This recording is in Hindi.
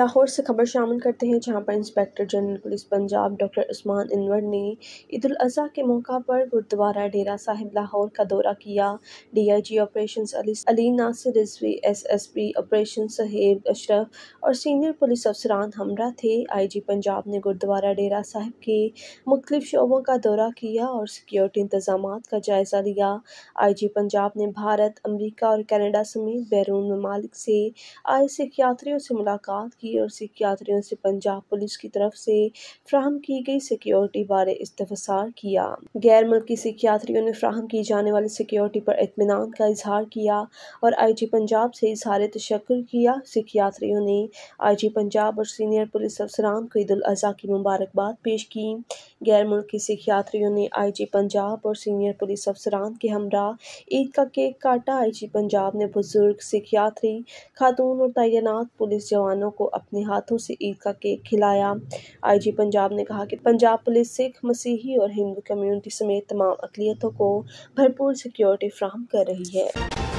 लाहौर से खबर शामिल करते हैं जहां पर inspector general police Punjab doctor Usman Anwar ने ईद अज़ी के मौका पर गुरुद्वारा डेरा साहिब लाहौर का दौरा किया DIG operations Ali Ali Nasir Rizvi SSP operation सहेब अशरफ और सीनियर पुलिस अफसरान हमरा थे आईजी पंजाब ने गुरुद्वारा डेरा साहिब के मुख्तलिफ शोबों का दौरा किया और सिक्योरिटी इंतजाम का जायज़ा लिया आई पंजाब ने भारत अमरीका और कैनेडा समेत बैरून ममालिक से आए सिख यात्रियों से मुलाकात की और सिख यात्रियों से पंजाब पुलिस की तरफ से फ्राहम की गई सिक्योरिटी बारे इस्तफसार किया गैर मुल्की सिख यात्रियों ने फ्राहम की जाने वाली सिक्योरिटी पर इतमान का इजहार किया और आई जी पंजाब से इजहार तशक् किया सिख यात्रियों ने आई जी पंजाब और सीनियर पुलिस अफसरान को ईद अजी की मुबारकबाद पेश की गैर मुल्की सिख यात्रियों ने आईजी पंजाब और सीनियर पुलिस अफसरान के हमरा ईद का केक काटा आईजी पंजाब ने बुजुर्ग सिख यात्री खातून और तैनात पुलिस जवानों को अपने हाथों से ईद का केक खिलाया आईजी पंजाब ने कहा कि पंजाब पुलिस सिख मसीही और हिंदू कम्युनिटी समेत तमाम अकलीतों को भरपूर सिक्योरिटी फ्राहम कर रही है